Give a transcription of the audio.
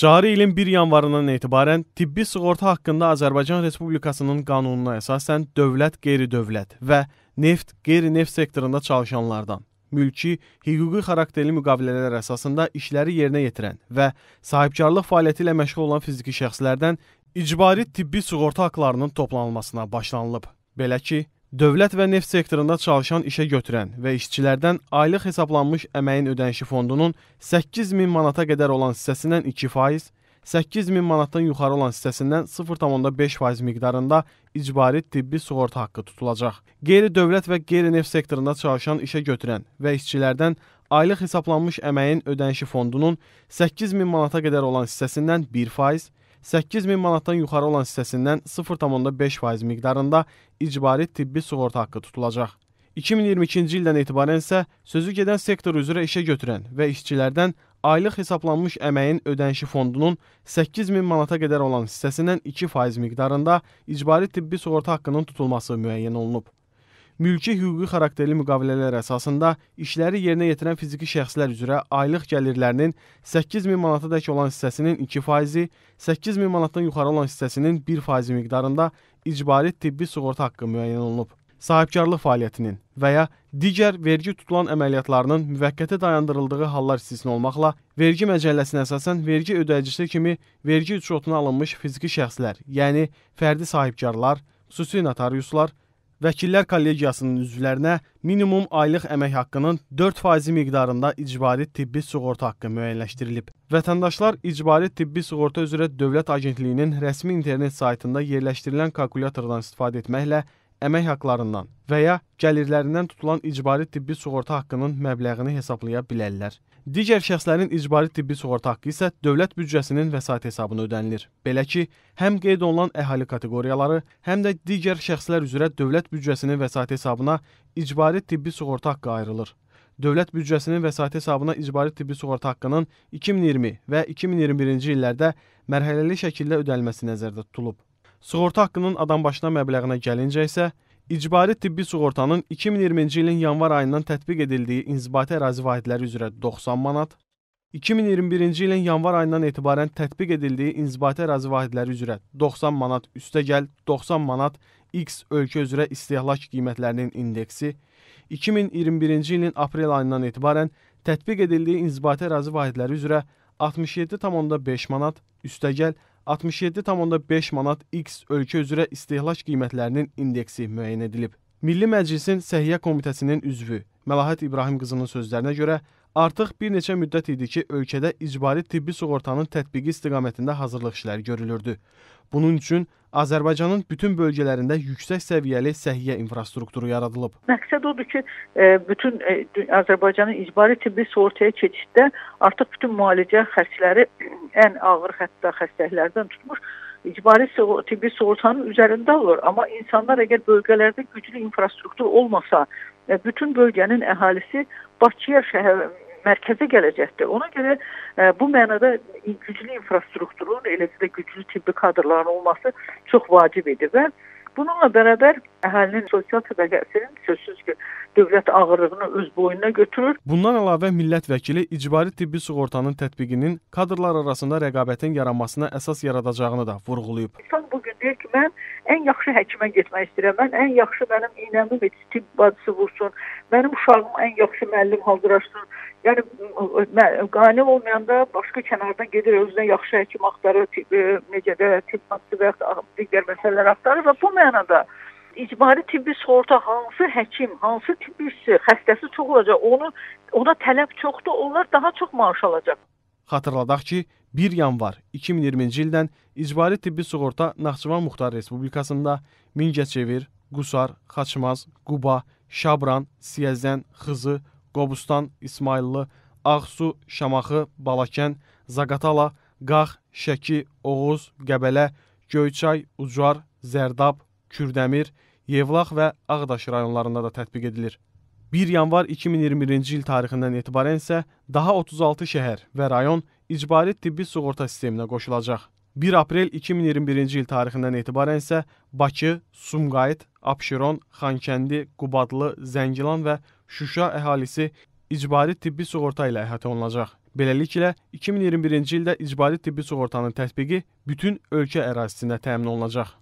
Cari ilin 1 yanvarından etibarən tibbi sığorta haqqında Azərbaycan Respublikasının qanununa əsasən dövlət, qeyri-dövlət və neft, qeyri-neft sektorunda çalışanlardan mülki, hüquqi xarakterli müqavilələr əsasında işləri yerinə yetirən və sahibkarlıq fəaliyyəti ilə məşğul olan fiziki şəxslərdən icbari tibbi sığorta haqlarının toplanılmasına başlanılıb. Belə ki, Dövlət və neft sektorunda çalışan işə götürən və işçilərdən aylıq hesablanmış əməyin ödənişi fondunun 8 min manata qədər olan hissəsindən 2%, 8 min manatdan yuxarı olan hissəsindən 0,5% miqdarında icbari tibbi sığorta haqqı tutulacaq. Qeyri-dövlət və qeyri-neft sektorunda çalışan işə götürən və işçilərdən aylıq hesablanmış əməyin ödənişi fondunun 8 min manata qədər olan hissəsindən 1%, 8000 manatdan yuxarı olan hissəsindən 0,5% miqdarında icbari tibbi sığorta haqqı tutulacaq. 2022-ci ildən etibarən isə sözü gedən sektor üzrə işə götürən və işçilərdən aylıq hesablanmış əməyin ödənişi fondunun 8000 manata qədər olan hissəsindən 2% miqdarında icbari tibbi sığorta haqqının tutulması müəyyən olunub mülki hüquqi xarakterli müqavilələr əsasında işləri yerinə yetirən fiziki şəxslər üzrə aylıq gəlirlərinin 8000 manatadək olan hissəsinin 2%-i, 8000 manatdan yuxarı olan hissəsinin 1%-i miqdarında icbari tibbi sığorta haqqı müəyyən olunub. Sahibkarlıq fəaliyyətinin və ya digər vergi tutulan əməliyyatlarının müvəqqəti dayandırıldığı hallar istisna olmaqla vergi məcəlləsinə əsasən vergi ödəyicisi kimi vergi ücretuna alınmış fiziki şəxslər, yəni fərdi sahibkarlar, xüsusi notariuslar, Vəkillər Kollegiyasının üzvlərinə minimum aylıq əmək haqqının 4% miqdarında icbari tibbi sığorta haqqı müəyyənləşdirilib. Vətəndaşlar icbari tibbi sığorta üzrə Dövlət Agentliyinin rəsmi internet saytında yerləşdirilən kalkulyatordan istifadə etməklə əmək haqlarından və ya gəlirlərindən tutulan icbari tibbi sığorta haqqının məbləğini hesablaya bilərlər. Digər şəxslərin icbari tibbi sığorta haqqı isə dövlət büdcəsinin vəsait hesabına ödənilir. Belə ki, həm qeyd olunan əhali kateqoriyaları, həm də digər şəxslər üzrə dövlət büdcəsinin vəsait hesabına icbari tibbi sığorta haqqı ayrılır dövlət büdcəsinin vəsait hesabına icbari tibbi sığorta haqqının 2020 və 2021-ci illərdə mərhələli şəkildə ödənilməsi nəzərdə tutulub. Sığorta haqqının adam başına məbləğinə gəlincə isə İcbari tibbi sığortanın 2020-ci ilin yanvar ayından tətbiq edildiyi inzibati ərazi vahidləri üzrə 90 manat, 2021-ci ilin yanvar ayından etibarən tətbiq edildiyi inzibati ərazi vahidləri üzrə 90 manat üstəgəl 90 manat X ölkə üzrə istehlak qiymətlərinin indeksi, 2021-ci ilin aprel ayından etibarən tətbiq edildiyi inzibati ərazi vahidləri üzrə 67,5 manat üstəgəl 67,5 manat X ölkə üzrə istehlak qiymətlərinin indeksi müəyyən edilib. Milli Məclisin Səhiyyə Komitəsinin üzvü Məlahət İbrahim qızının sözlərinə görə Artıq bir neçə müddət idi ki, ölkədə icbari tibbi sığortanın tətbiqi istiqamətində hazırlıq işləri görülürdü. Bunun üçün Azərbaycanın bütün bölgələrində yüksək səviyyəli səhiyyə infrastrukturu yaradılıb. Məqsəd odur ki, e, bütün e, Azərbaycanın icbari tibbi sığortaya keçiddə artıq bütün müalicə xərcləri ən ağır hətta xəstəliklərdən tutmuş icbari tibbi sığortanın üzərində olur. Amma insanlar əgər bölgələrdə güclü infrastruktur olmasa, və e, bütün bölgənin əhalisi Bakıya şəhər mərkəzə gələcəkdir. Ona görə ə, e, bu mənada güclü infrastrukturun, eləcə də güclü tibbi kadrların olması çox vacib idi və Bununla bərabər əhalinin sosial təbəqəsinin sözsüz ki, dövlət ağırlığını öz boynuna götürür. Bundan əlavə millət vəkili icbari tibbi sığortanın tətbiqinin kadrlar arasında rəqabətin yaranmasına əsas yaradacağını da vurğulayıb. İnsan deyir ki, mən ən yaxşı həkimə getmək istəyirəm. Mən ən yaxşı mənim iynəmi tibb bacısı vursun. Mənim uşağım ən yaxşı müəllim hazırlaşsın. Yəni qane olmayanda başqa kənardan gedir özünə yaxşı həkim axtarır, e, necə də tibb bacısı və ya digər məsələlər axtarır və bu mənada icbari tibbi sığorta hansı həkim, hansı tibbi xəstəsi çox olacaq, onu ona tələb çoxdur, onlar daha çox maaş alacaq. Xatırladaq ki, 1 yanvar 2020-ci ildən icbari tibbi sığorta Naxçıvan Muxtar Respublikasında Mingəçevir, Qusar, Xaçmaz, Quba, Şabran, Siyəzən, Xızı, Qobustan, İsmayıllı, Ağsu, Şamaxı, Balakən, Zaqatala, Qax, Şəki, Oğuz, Qəbələ, Göyçay, Ucar, Zərdab, Kürdəmir, Yevlax və Ağdaş rayonlarında da tətbiq edilir. 1 yanvar 2021-ci il tarixindən etibarən isə daha 36 şəhər və rayon icbari tibbi sığorta sisteminə qoşulacaq. 1 aprel 2021-ci il tarixindən etibarən isə Bakı, Sumqayıt, Abşeron, Xankəndi, Qubadlı, Zəngilan və Şuşa əhalisi icbari tibbi sığorta ilə əhatə olunacaq. Beləliklə, 2021-ci ildə icbari tibbi sığortanın tətbiqi bütün ölkə ərazisində təmin olunacaq.